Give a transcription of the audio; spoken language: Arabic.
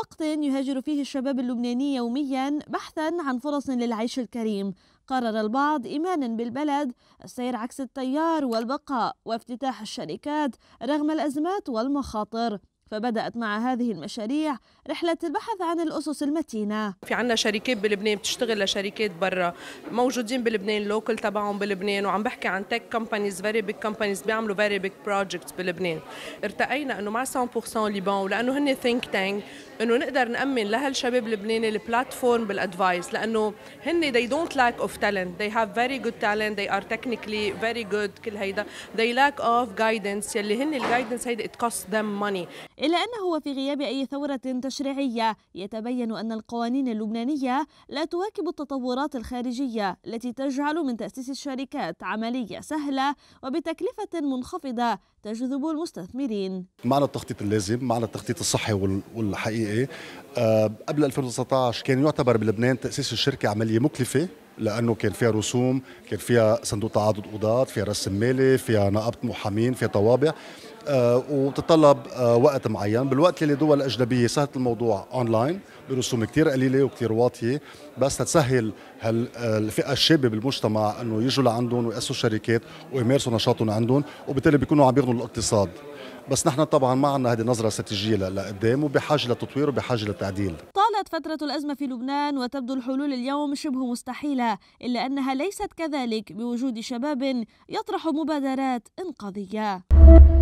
وقت يهاجر فيه الشباب اللبناني يوميا بحثا عن فرص للعيش الكريم قرر البعض إيمانا بالبلد السير عكس التيار والبقاء وافتتاح الشركات رغم الأزمات والمخاطر فبدأت مع هذه المشاريع رحلة البحث عن الأسس المتينة في عنا شركات بلبنان بتشتغل لشركات برا موجودين بلبنان لوكل تبعهم بلبنان وعم بحكي عن تك كومبانيز فيري بيج كومبانيز بيعملوا فيري بيج بروجيكتس بلبنان ارتقينا انه مع 100% لبنان ولانه هن ثينك تانك انه نقدر نامن لهالشباب اللبناني البلاتفورم بالادفايس لانه هن they don't lack of talent they have very good talent they are technically very good كل هيدا they lack of guidance يلي هن الجايدنس هيدا it costs them money الا انه وفي غياب اي ثوره تشريعيه يتبين ان القوانين اللبنانيه لا تواكب التطورات الخارجيه التي تجعل من تاسيس الشركات عمليه سهله وبتكلفه منخفضه تجذب المستثمرين معنا التخطيط اللازم معنا التخطيط الصحي والحقيقي البيئي آه، قبل 2019 كان يعتبر بلبنان تاسيس الشركه عمليه مكلفه لانه كان فيها رسوم كان فيها صندوق تعاضد قضاة فيها رسم مالي فيها نقابه محامين فيها طوابع آه آه وقت معين بالوقت اللي دول اجنبيه سهلت الموضوع اونلاين برسوم كتير قليله وكتير واطيه بس تسهل هالفئه آه، الشابه بالمجتمع انه يجوا لعندهم ويأسسوا شركات ويمارسوا نشاطهم عندهم وبالتالي بيكونوا عم يغنوا الاقتصاد بس نحن طبعا ما عندنا هذه نظره استراتيجيه لقدام وبحاجه لتطوير وبحاجه لتعديل طالت فتره الازمه في لبنان وتبدو الحلول اليوم شبه مستحيله الا انها ليست كذلك بوجود شباب يطرح مبادرات انقاذيه